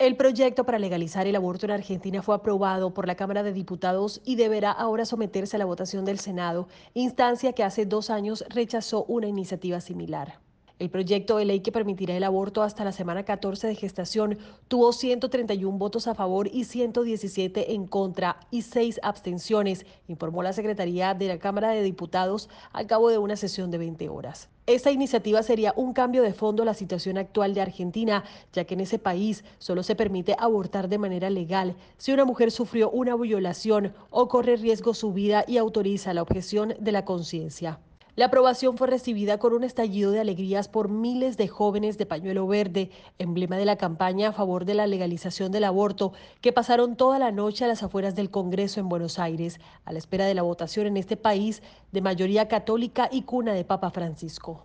El proyecto para legalizar el aborto en Argentina fue aprobado por la Cámara de Diputados y deberá ahora someterse a la votación del Senado, instancia que hace dos años rechazó una iniciativa similar. El proyecto de ley que permitirá el aborto hasta la semana 14 de gestación tuvo 131 votos a favor y 117 en contra y 6 abstenciones, informó la Secretaría de la Cámara de Diputados al cabo de una sesión de 20 horas. Esta iniciativa sería un cambio de fondo a la situación actual de Argentina, ya que en ese país solo se permite abortar de manera legal si una mujer sufrió una violación o corre riesgo su vida y autoriza la objeción de la conciencia. La aprobación fue recibida con un estallido de alegrías por miles de jóvenes de pañuelo verde, emblema de la campaña a favor de la legalización del aborto, que pasaron toda la noche a las afueras del Congreso en Buenos Aires, a la espera de la votación en este país de mayoría católica y cuna de Papa Francisco.